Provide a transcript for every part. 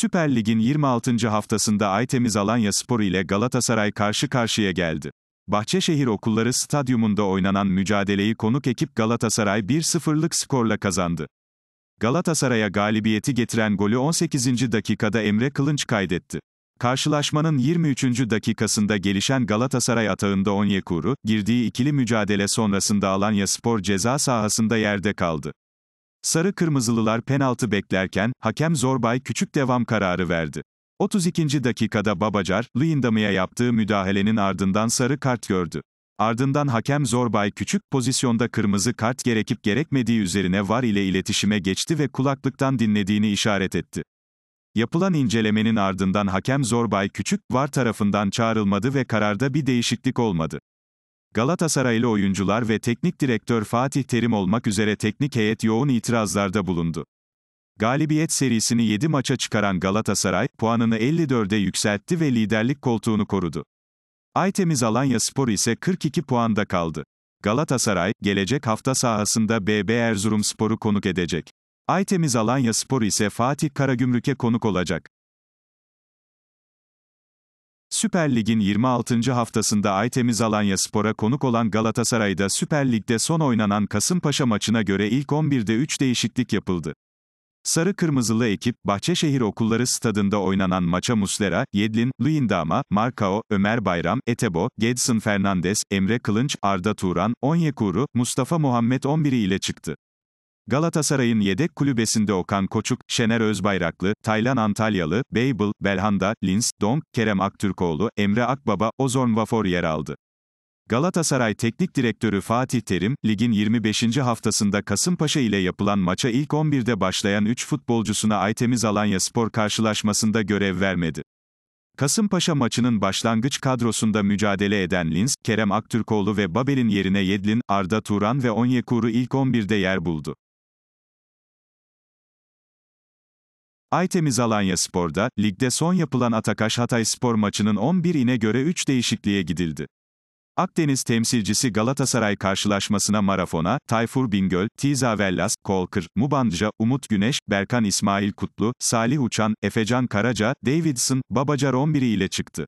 Süper Lig'in 26. haftasında Aytemiz Alanya Spor ile Galatasaray karşı karşıya geldi. Bahçeşehir Okulları Stadyumunda oynanan mücadeleyi konuk ekip Galatasaray 1-0'lık skorla kazandı. Galatasaray'a galibiyeti getiren golü 18. dakikada Emre Kılınç kaydetti. Karşılaşmanın 23. dakikasında gelişen Galatasaray atağında Onyekuru, girdiği ikili mücadele sonrasında Alanya Spor ceza sahasında yerde kaldı. Sarı Kırmızılılar penaltı beklerken, hakem Zorbay küçük devam kararı verdi. 32. dakikada Babacar, Lıyındamı'ya yaptığı müdahalenin ardından sarı kart gördü. Ardından hakem Zorbay küçük pozisyonda kırmızı kart gerekip gerekmediği üzerine VAR ile iletişime geçti ve kulaklıktan dinlediğini işaret etti. Yapılan incelemenin ardından hakem Zorbay küçük VAR tarafından çağrılmadı ve kararda bir değişiklik olmadı. Galatasaraylı oyuncular ve teknik direktör Fatih Terim olmak üzere teknik heyet yoğun itirazlarda bulundu. Galibiyet serisini 7 maça çıkaran Galatasaray, puanını 54'e yükseltti ve liderlik koltuğunu korudu. Aytemiz Alanya Spor ise 42 puanda kaldı. Galatasaray, gelecek hafta sahasında BB Erzurum Spor'u konuk edecek. Aytemiz Alanya Spor ise Fatih Karagümrük'e konuk olacak. Süper Lig'in 26. haftasında Aytemiz Alanya Spor'a konuk olan Galatasaray'da Süper Lig'de son oynanan Kasımpaşa maçına göre ilk 11'de 3 değişiklik yapıldı. Sarı Kırmızılı ekip, Bahçeşehir Okulları Stadında oynanan maça Muslera, Yedlin, Luindama, Markao, Ömer Bayram, Etebo, Gedson Fernandes, Emre Kılınç, Arda Turan, Onyekuru, Mustafa Muhammed 11'i ile çıktı. Galatasaray'ın yedek kulübesinde Okan Koçuk, Şener Özbayraklı, Taylan Antalyalı, Beybel, Belhanda, Lins, Dong, Kerem Aktürkoğlu, Emre Akbaba, Ozorn Vafor yer aldı. Galatasaray Teknik Direktörü Fatih Terim, ligin 25. haftasında Kasımpaşa ile yapılan maça ilk 11'de başlayan 3 futbolcusuna Aytemiz Alanya Spor karşılaşmasında görev vermedi. Kasımpaşa maçının başlangıç kadrosunda mücadele eden Lins, Kerem Aktürkoğlu ve Babel'in yerine Yedlin, Arda Turan ve Onyekuru ilk 11'de yer buldu. Aytemiz Alanya Spor'da, ligde son yapılan Atakaş Hatay Spor maçının 11'ine göre 3 değişikliğe gidildi. Akdeniz temsilcisi Galatasaray karşılaşmasına Marafona, Tayfur Bingöl, Tiza Vellas, Kolkır, Mubanca, Umut Güneş, Berkan İsmail Kutlu, Salih Uçan, Efecan Karaca, Davidson, Babacar 11'i ile çıktı.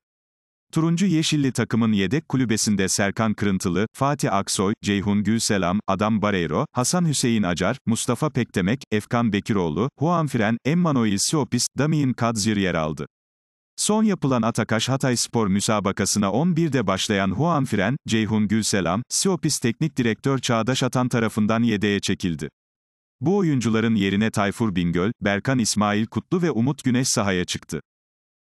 Turuncu Yeşilli takımın yedek kulübesinde Serkan Kırıntılı, Fatih Aksoy, Ceyhun Gülselam, Adam Bareyro, Hasan Hüseyin Acar, Mustafa Pekdemek, Efkan Bekiroğlu, Juan Fren, Emmanuel Siopis, Damien Kadzir yer aldı. Son yapılan Atakaş Hatay Spor müsabakasına 11'de başlayan Juan Fren, Ceyhun Gülselam, Siopis Teknik Direktör Çağdaş Atan tarafından yedeğe çekildi. Bu oyuncuların yerine Tayfur Bingöl, Berkan İsmail Kutlu ve Umut Güneş sahaya çıktı.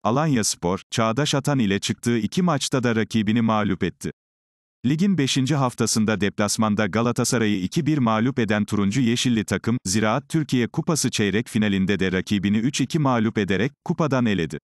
Alanya Spor, Çağdaş Atan ile çıktığı iki maçta da rakibini mağlup etti. Ligin 5. haftasında deplasmanda Galatasaray'ı 2-1 mağlup eden turuncu yeşilli takım, Ziraat Türkiye Kupası çeyrek finalinde de rakibini 3-2 mağlup ederek kupadan eledi.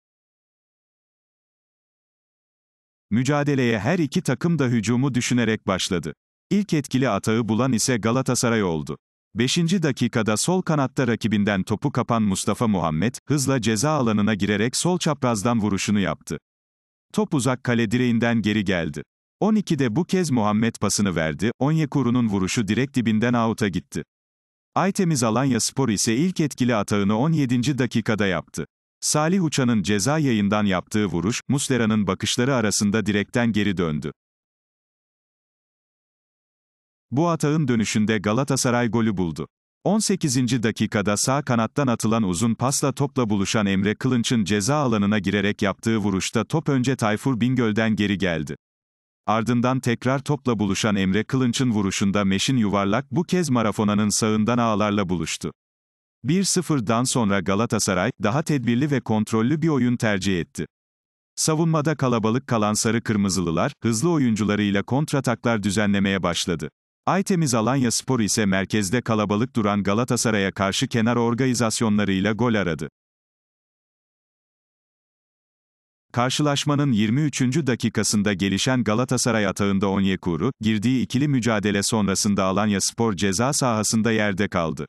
Mücadeleye her iki takım da hücumu düşünerek başladı. İlk etkili atağı bulan ise Galatasaray oldu. 5. dakikada sol kanatta rakibinden topu kapan Mustafa Muhammed, hızla ceza alanına girerek sol çaprazdan vuruşunu yaptı. Top uzak kale direğinden geri geldi. 12'de bu kez Muhammed pasını verdi, Onyekuru'nun vuruşu direkt dibinden out'a gitti. Aytemiz Alanya Spor ise ilk etkili atağını 17. dakikada yaptı. Salih Uçan'ın ceza yayından yaptığı vuruş, Muslera'nın bakışları arasında direkten geri döndü. Bu atağın dönüşünde Galatasaray golü buldu. 18. dakikada sağ kanattan atılan uzun pasla topla buluşan Emre Kılınç'ın ceza alanına girerek yaptığı vuruşta top önce Tayfur Bingöl'den geri geldi. Ardından tekrar topla buluşan Emre Kılınç'ın vuruşunda Meşin Yuvarlak bu kez Marafona'nın sağından ağlarla buluştu. 1-0'dan sonra Galatasaray, daha tedbirli ve kontrollü bir oyun tercih etti. Savunmada kalabalık kalan sarı kırmızılılar, hızlı oyuncularıyla kontrataklar düzenlemeye başladı. Aytemiz Alanya Spor ise merkezde kalabalık duran Galatasaray'a karşı kenar organizasyonlarıyla gol aradı. Karşılaşmanın 23. dakikasında gelişen Galatasaray atağında Onyekuru, girdiği ikili mücadele sonrasında Alanya Spor ceza sahasında yerde kaldı.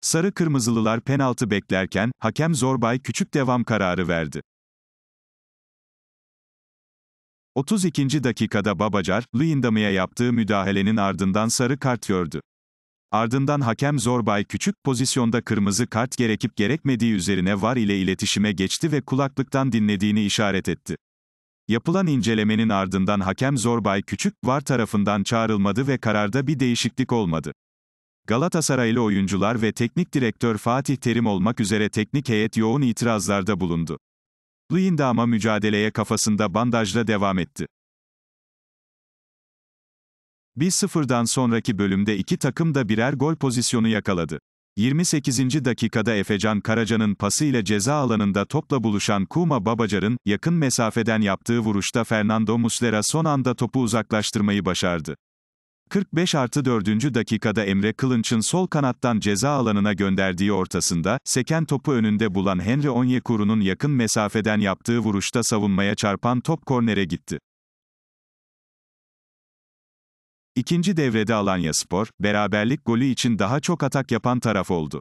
Sarı Kırmızılılar penaltı beklerken, hakem Zorbay küçük devam kararı verdi. 32. dakikada Babacar, Luyendamı'ya yaptığı müdahalenin ardından sarı kart gördü. Ardından hakem Zorbay Küçük pozisyonda kırmızı kart gerekip gerekmediği üzerine VAR ile iletişime geçti ve kulaklıktan dinlediğini işaret etti. Yapılan incelemenin ardından hakem Zorbay Küçük, VAR tarafından çağrılmadı ve kararda bir değişiklik olmadı. Galatasaraylı oyuncular ve teknik direktör Fatih Terim olmak üzere teknik heyet yoğun itirazlarda bulundu. Linda ama mücadeleye kafasında bandajla devam etti. Bir sıfırdan sonraki bölümde iki takım da birer gol pozisyonu yakaladı. 28. dakikada Efecan Karaca'nın pasıyla ceza alanında topla buluşan Kuma Babacar'ın, yakın mesafeden yaptığı vuruşta Fernando Muslera son anda topu uzaklaştırmayı başardı. 45 artı 4. dakikada Emre Kılınç'ın sol kanattan ceza alanına gönderdiği ortasında, seken topu önünde bulan Henry Onyekuru'nun yakın mesafeden yaptığı vuruşta savunmaya çarpan top kornere gitti. İkinci devrede Alanya Spor, beraberlik golü için daha çok atak yapan taraf oldu.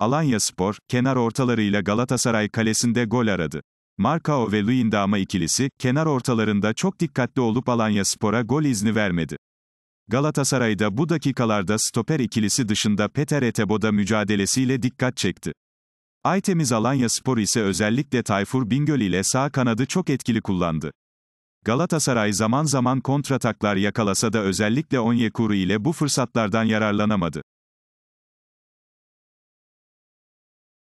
Alanya Spor, kenar ortalarıyla Galatasaray kalesinde gol aradı. Marcao ve Luindama ikilisi, kenar ortalarında çok dikkatli olup Alanya Spor'a gol izni vermedi. Galatasaray'da bu dakikalarda stoper ikilisi dışında Peter Etebo'da mücadelesiyle dikkat çekti. Aytemiz Alanya Spor ise özellikle Tayfur Bingöl ile sağ kanadı çok etkili kullandı. Galatasaray zaman zaman kontrataklar yakalasa da özellikle Onyekuru ile bu fırsatlardan yararlanamadı.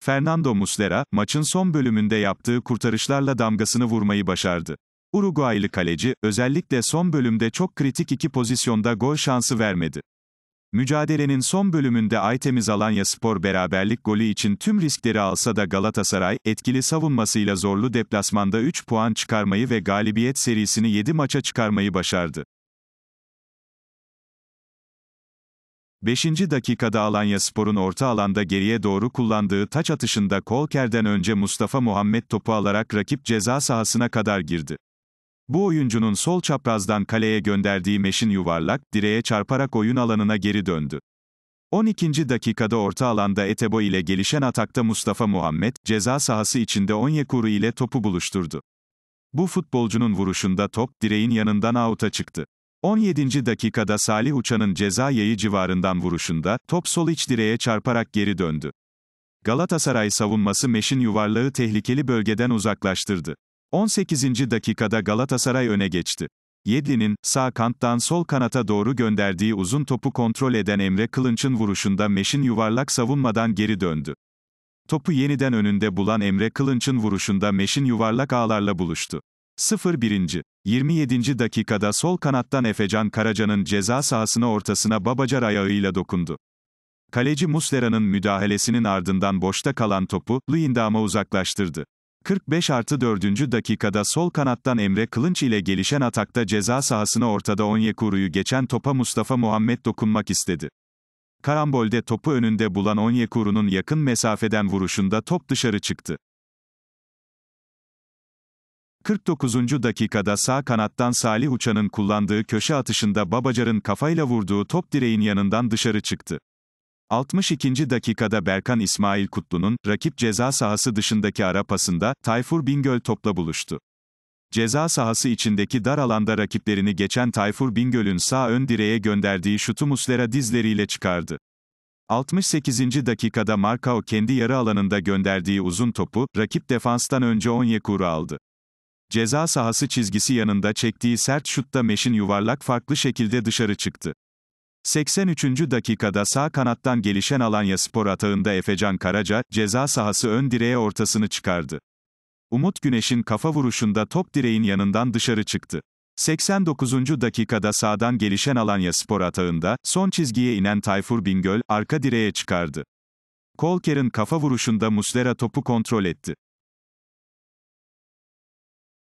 Fernando Muslera, maçın son bölümünde yaptığı kurtarışlarla damgasını vurmayı başardı. Uruguaylı kaleci, özellikle son bölümde çok kritik iki pozisyonda gol şansı vermedi. Mücadelenin son bölümünde Aytemiz Alanyaspor beraberlik golü için tüm riskleri alsa da Galatasaray, etkili savunmasıyla zorlu deplasmanda 3 puan çıkarmayı ve galibiyet serisini 7 maça çıkarmayı başardı. 5. dakikada Alanyaspor'un orta alanda geriye doğru kullandığı taç atışında Kolker'den önce Mustafa Muhammed topu alarak rakip ceza sahasına kadar girdi. Bu oyuncunun sol çaprazdan kaleye gönderdiği meşin yuvarlak, direğe çarparak oyun alanına geri döndü. 12. dakikada orta alanda Etebo ile gelişen atakta Mustafa Muhammed, ceza sahası içinde Onyekuru ile topu buluşturdu. Bu futbolcunun vuruşunda top, direğin yanından avuta çıktı. 17. dakikada Salih Uçan'ın ceza yayı civarından vuruşunda, top sol iç direğe çarparak geri döndü. Galatasaray savunması meşin yuvarlığı tehlikeli bölgeden uzaklaştırdı. 18. dakikada Galatasaray öne geçti. Yedlin'in, sağ kanttan sol kanata doğru gönderdiği uzun topu kontrol eden Emre Kılınç'ın vuruşunda Meş'in yuvarlak savunmadan geri döndü. Topu yeniden önünde bulan Emre Kılınç'ın vuruşunda Meş'in yuvarlak ağlarla buluştu. 0-1. 27. dakikada sol kanattan Efecan Karaca'nın ceza sahasına ortasına Babacar ayağıyla dokundu. Kaleci Muslera'nın müdahalesinin ardından boşta kalan topu, Luyendam'a uzaklaştırdı. 45 artı 4. dakikada sol kanattan Emre Kılınç ile gelişen atakta ceza sahasına ortada Onyekuru'yu geçen topa Mustafa Muhammed dokunmak istedi. Karambolde topu önünde bulan Onyekuru'nun yakın mesafeden vuruşunda top dışarı çıktı. 49. dakikada sağ kanattan Salih Uçan'ın kullandığı köşe atışında Babacar'ın kafayla vurduğu top direğin yanından dışarı çıktı. 62. dakikada Berkan İsmail Kutlu'nun, rakip ceza sahası dışındaki ara pasında, Tayfur Bingöl topla buluştu. Ceza sahası içindeki dar alanda rakiplerini geçen Tayfur Bingöl'ün sağ ön direğe gönderdiği şutu Muslera dizleriyle çıkardı. 68. dakikada Markao kendi yarı alanında gönderdiği uzun topu, rakip defanstan önce Onyekuru aldı. Ceza sahası çizgisi yanında çektiği sert şutta Meş'in yuvarlak farklı şekilde dışarı çıktı. 83. dakikada sağ kanattan gelişen Alanya Spor atağında Efecan Karaca, ceza sahası ön direğe ortasını çıkardı. Umut Güneş'in kafa vuruşunda top direğin yanından dışarı çıktı. 89. dakikada sağdan gelişen Alanya Spor atağında, son çizgiye inen Tayfur Bingöl, arka direğe çıkardı. Kolker'in kafa vuruşunda Muslera topu kontrol etti.